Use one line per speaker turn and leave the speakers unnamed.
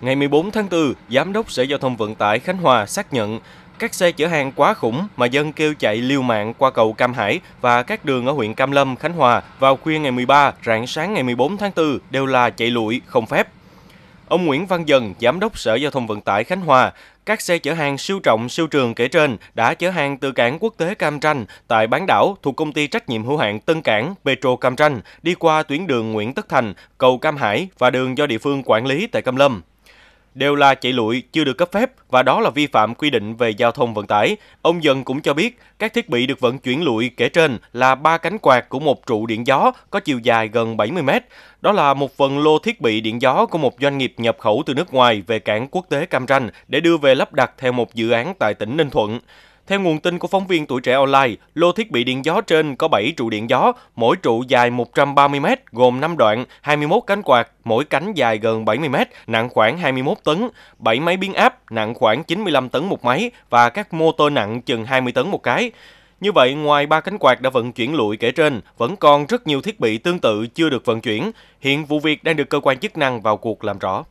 Ngày 14 tháng 4, Giám đốc Sở Giao thông Vận tải Khánh Hòa xác nhận các xe chở hàng quá khủng mà dân kêu chạy liều mạng qua cầu Cam Hải và các đường ở huyện Cam Lâm, Khánh Hòa vào khuya ngày 13, rạng sáng ngày 14 tháng 4 đều là chạy lụi, không phép. Ông Nguyễn Văn Dần, Giám đốc Sở Giao thông Vận tải Khánh Hòa, các xe chở hàng siêu trọng siêu trường kể trên đã chở hàng từ cảng quốc tế Cam Ranh tại bán đảo thuộc công ty trách nhiệm hữu hạn Tân Cảng Petro Cam Ranh đi qua tuyến đường Nguyễn Tất Thành, cầu Cam Hải và đường do địa phương quản lý tại Cam Lâm đều là chạy lụi chưa được cấp phép và đó là vi phạm quy định về giao thông vận tải. Ông Dần cũng cho biết các thiết bị được vận chuyển lụi kể trên là ba cánh quạt của một trụ điện gió có chiều dài gần 70 mét. Đó là một phần lô thiết bị điện gió của một doanh nghiệp nhập khẩu từ nước ngoài về cảng quốc tế Cam Ranh để đưa về lắp đặt theo một dự án tại tỉnh Ninh Thuận. Theo nguồn tin của phóng viên Tuổi Trẻ Online, lô thiết bị điện gió trên có 7 trụ điện gió, mỗi trụ dài 130 m, gồm 5 đoạn, 21 cánh quạt, mỗi cánh dài gần 70 m, nặng khoảng 21 tấn, 7 máy biến áp nặng khoảng 95 tấn một máy và các motor nặng chừng 20 tấn một cái. Như vậy, ngoài ba cánh quạt đã vận chuyển lụi kể trên, vẫn còn rất nhiều thiết bị tương tự chưa được vận chuyển. Hiện vụ việc đang được cơ quan chức năng vào cuộc làm rõ.